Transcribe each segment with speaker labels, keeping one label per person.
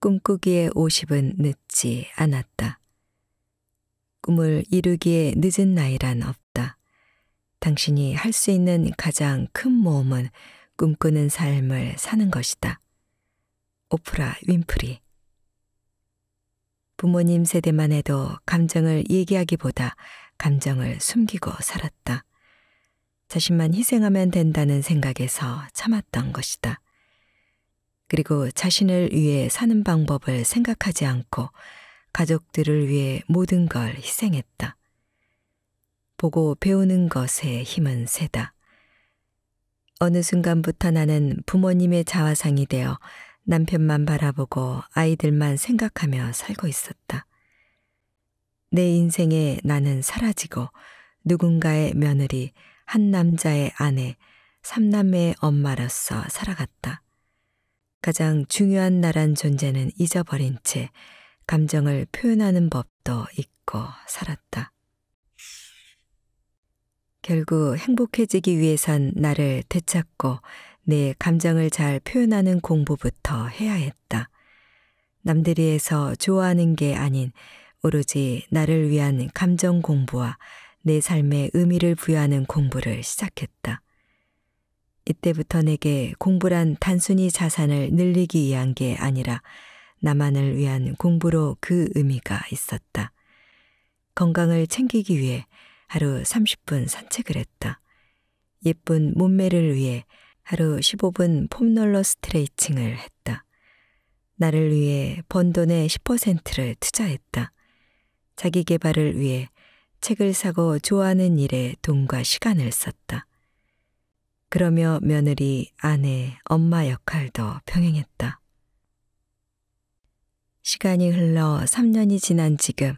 Speaker 1: 꿈꾸기에 50은 늦지 않았다. 꿈을 이루기에 늦은 나이란 없다. 당신이 할 수 있는 가장 큰 모험은 꿈꾸는 삶을 사는 것이다. 오프라 윈프리 부모님 세대만 해도 감정을 얘기하기보다 감정을 숨기고 살았다. 자신만 희생하면 된다는 생각에서 참았던 것이다. 그리고 자신을 위해 사는 방법을 생각하지 않고 가족들을 위해 모든 걸 희생했다. 보고 배우는 것에 힘은 세다. 어느 순간부터 나는 부모님의 자화상이 되어 남편만 바라보고 아이들만 생각하며 살고 있었다. 내 인생에 나는 사라지고 누군가의 며느리, 한 남자의 아내, 삼남매의 엄마로서 살아갔다. 가장 중요한 나란 존재는 잊어버린 채 감정을 표현하는 법도 잊고 살았다. 결국 행복해지기 위해선 나를 되찾고 내 감정을 잘 표현하는 공부부터 해야 했다. 남들이 해서 좋아하는 게 아닌 오로지 나를 위한 감정 공부와 내 삶에 의미를 부여하는 공부를 시작했다. 이때부터 내게 공부란 단순히 자산을 늘리기 위한 게 아니라 나만을 위한 공부로 그 의미가 있었다. 건강을 챙기기 위해 하루 30분 산책을 했다. 예쁜 몸매를 위해 하루 15분 폼롤러 스트레이칭을 했다. 나를 위해 번 돈의 10%를 투자했다. 자기 개발을 위해 책을 사고 좋아하는 일에 돈과 시간을 썼다. 그러며 며느리, 아내, 엄마 역할도 평행했다 시간이 흘러 3년이 지난 지금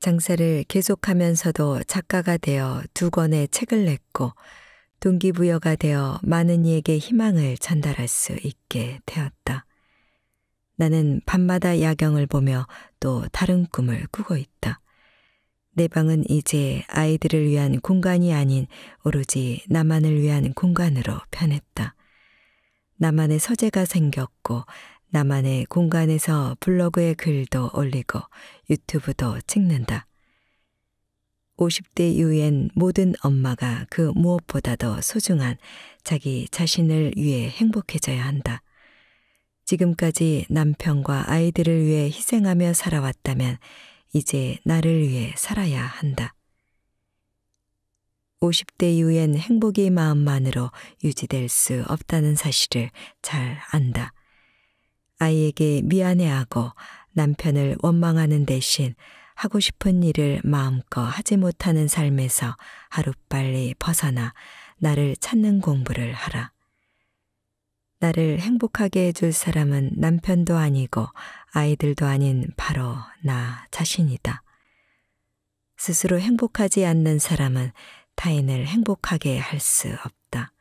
Speaker 1: 장사를 계속하면서도 작가가 되어 두 권의 책을 냈고 동기부여가 되어 많은 이에게 희망을 전달할 수 있게 되었다. 나는 밤마다 야경을 보며 또 다른 꿈을 꾸고 있다. 내 방은 이제 아이들을 위한 공간이 아닌 오로지 나만을 위한 공간으로 변했다. 나만의 서재가 생겼고 나만의 공간에서 블로그에 글도 올리고 유튜브도 찍는다. 50대 이후엔 모든 엄마가 그 무엇보다도 소중한 자기 자신을 위해 행복해져야 한다. 지금까지 남편과 아이들을 위해 희생하며 살아왔다면 이제 나를 위해 살아야 한다. 50대 이후엔 행복이 마음만으로 유지될 수 없다는 사실을 잘 안다. 아이에게 미안해하고 남편을 원망하는 대신 하고 싶은 일을 마음껏 하지 못하는 삶에서 하루빨리 벗어나 나를 찾는 공부를 하라. 나를 행복하게 해줄 사람은 남편도 아니고 아이들도 아닌 바로 나 자신이다. 스스로 행복하지 않는 사람은 타인을 행복하게 할 수 없다.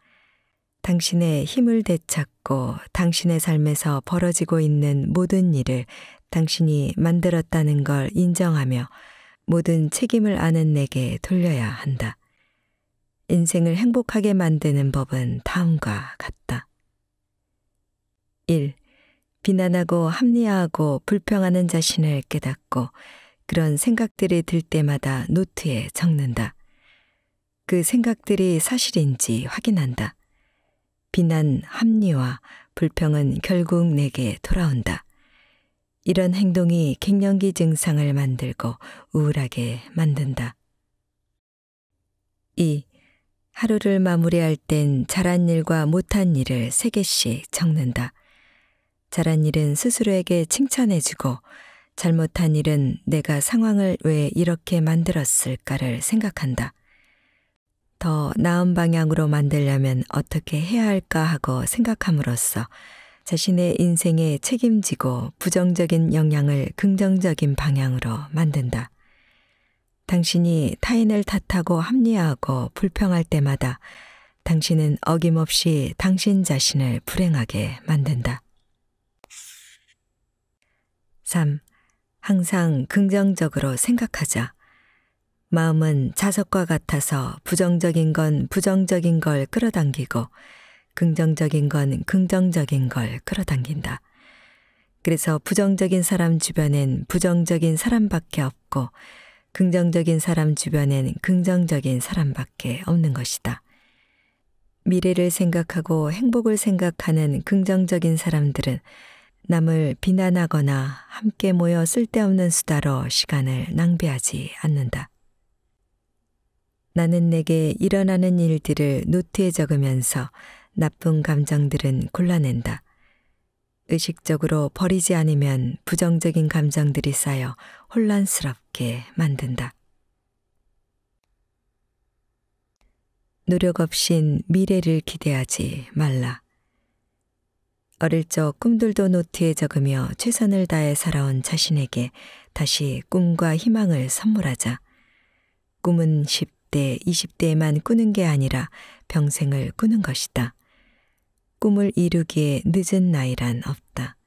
Speaker 1: 당신의 힘을 되찾고 당신의 삶에서 벌어지고 있는 모든 일을 당신이 만들었다는 걸 인정하며 모든 책임을 아는 내게 돌려야 한다. 인생을 행복하게 만드는 법은 다음과 같다. 1. 비난하고 합리화하고 불평하는 자신을 깨닫고 그런 생각들이 들 때마다 노트에 적는다. 그 생각들이 사실인지 확인한다. 비난, 합리화, 불평은 결국 내게 돌아온다. 이런 행동이 갱년기 증상을 만들고 우울하게 만든다. 2. 하루를 마무리할 땐 잘한 일과 못한 일을 3개씩 적는다. 잘한 일은 스스로에게 칭찬해주고 잘못한 일은 내가 상황을 왜 이렇게 만들었을까를 생각한다. 더 나은 방향으로 만들려면 어떻게 해야 할까 하고 생각함으로써 자신의 인생에 책임지고 부정적인 영향을 긍정적인 방향으로 만든다. 당신이 타인을 탓하고 합리화하고 불평할 때마다 당신은 어김없이 당신 자신을 불행하게 만든다. 3. 항상 긍정적으로 생각하자. 마음은 자석과 같아서 부정적인 건 부정적인 걸 끌어당기고 긍정적인 건 긍정적인 걸 끌어당긴다. 그래서 부정적인 사람 주변엔 부정적인 사람밖에 없고 긍정적인 사람 주변엔 긍정적인 사람밖에 없는 것이다. 미래를 생각하고 행복을 생각하는 긍정적인 사람들은 남을 비난하거나 함께 모여 쓸데없는 수다로 시간을 낭비하지 않는다. 나는 내게 일어나는 일들을 노트에 적으면서 나쁜 감정들은 골라낸다. 의식적으로 버리지 않으면 부정적인 감정들이 쌓여 혼란스럽게 만든다. 노력 없인 미래를 기대하지 말라. 어릴 적 꿈들도 노트에 적으며 최선을 다해 살아온 자신에게 다시 꿈과 희망을 선물하자. 꿈은 10대, 20대에만 꾸는 게 아니라 평생을 꾸는 것이다. 꿈을 이루기에 늦은 나이란 없다.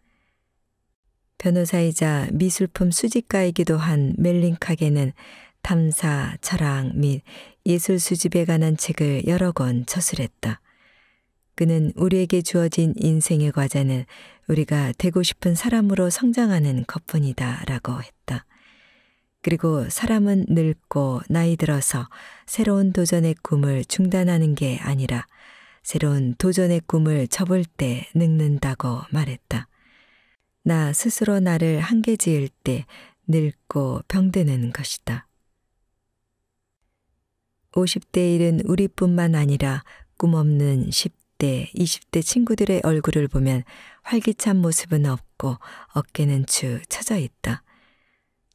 Speaker 1: 변호사이자 미술품 수집가이기도 한 멜링카게는 탐사, 철학 및 예술 수집에 관한 책을 여러 권 저술했다. 그는 우리에게 주어진 인생의 과제는 우리가 되고 싶은 사람으로 성장하는 것뿐이다 라고 했다. 그리고 사람은 늙고 나이 들어서 새로운 도전의 꿈을 중단하는 게 아니라 새로운 도전의 꿈을 접을 때 늙는다고 말했다. 나 스스로 나를 한계 지을 때 늙고 병드는 것이다. 50대 일은 우리뿐만 아니라 꿈없는 10대, 20대 친구들의 얼굴을 보면 활기찬 모습은 없고 어깨는 축 처져 있다.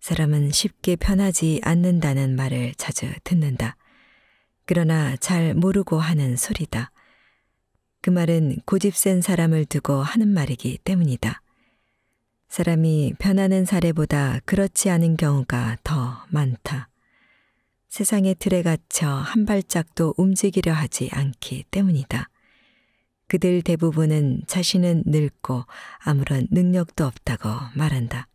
Speaker 1: 사람은 쉽게 변하지 않는다는 말을 자주 듣는다. 그러나 잘 모르고 하는 소리다. 그 말은 고집 센 사람을 두고 하는 말이기 때문이다. 사람이 변하는 사례보다 그렇지 않은 경우가 더 많다. 세상의 틀에 갇혀 한 발짝도 움직이려 하지 않기 때문이다. 그들 대부분은 자신은 늙고 아무런 능력도 없다고 말한다.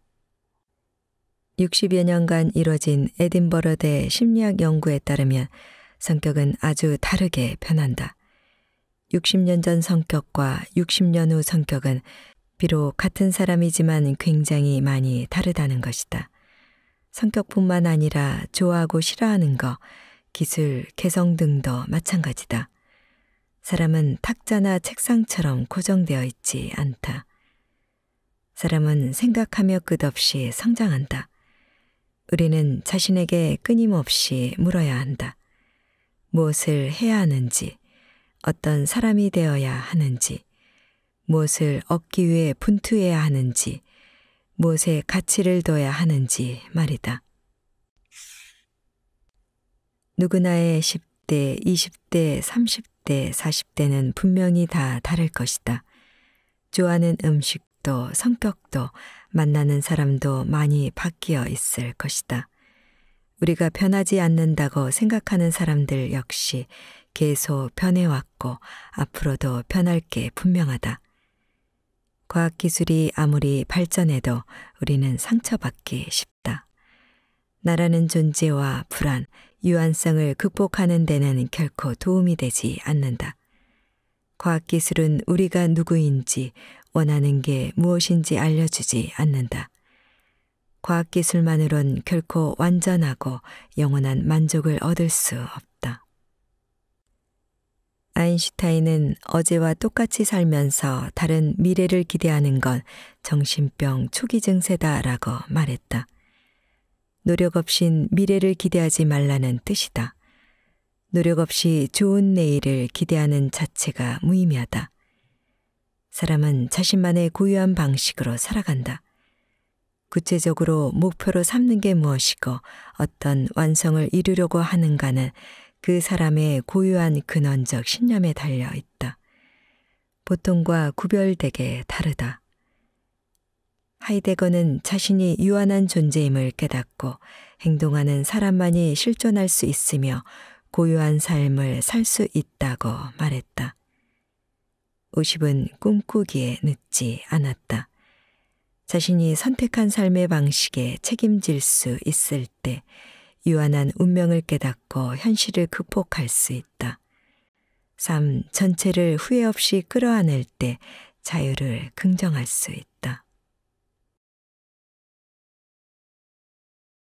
Speaker 1: 60여 년간 이뤄진 에딘버러대 심리학 연구에 따르면 성격은 아주 다르게 변한다. 60년 전 성격과 60년 후 성격은 비록 같은 사람이지만 굉장히 많이 다르다는 것이다. 성격뿐만 아니라 좋아하고 싫어하는 거, 기술, 개성 등도 마찬가지다. 사람은 탁자나 책상처럼 고정되어 있지 않다. 사람은 생각하며 끝없이 성장한다. 우리는 자신에게 끊임없이 물어야 한다. 무엇을 해야 하는지, 어떤 사람이 되어야 하는지, 무엇을 얻기 위해 분투해야 하는지, 무엇에 가치를 둬야 하는지 말이다. 누구나의 10대, 20대, 30대, 30대, 40대는 분명히 다 다를 것이다. 좋아하는 음식도 성격도 만나는 사람도 많이 바뀌어 있을 것이다. 우리가 변하지 않는다고 생각하는 사람들 역시 계속 변해왔고 앞으로도 변할 게 분명하다. 과학기술이 아무리 발전해도 우리는 상처받기 쉽다. 나라는 존재와 불안, 유한성을 극복하는 데는 결코 도움이 되지 않는다. 과학기술은 우리가 누구인지 원하는 게 무엇인지 알려주지 않는다. 과학기술만으론 결코 완전하고 영원한 만족을 얻을 수 없다. 아인슈타인은 어제와 똑같이 살면서 다른 미래를 기대하는 건 정신병 초기 증세다라고 말했다. 노력 없인 미래를 기대하지 말라는 뜻이다. 노력 없이 좋은 내일을 기대하는 자체가 무의미하다. 사람은 자신만의 고유한 방식으로 살아간다. 구체적으로 목표로 삼는 게 무엇이고 어떤 완성을 이루려고 하는가는 그 사람의 고유한 근원적 신념에 달려 있다. 보통과 구별되게 다르다. 하이데거는 자신이 유한한 존재임을 깨닫고 행동하는 사람만이 실존할 수 있으며 고유한 삶을 살 수 있다고 말했다. 50은 꿈꾸기에 늦지 않았다. 자신이 선택한 삶의 방식에 책임질 수 있을 때 유한한 운명을 깨닫고 현실을 극복할 수 있다. 삶 전체를 후회 없이 끌어안을 때 자유를 긍정할 수 있다.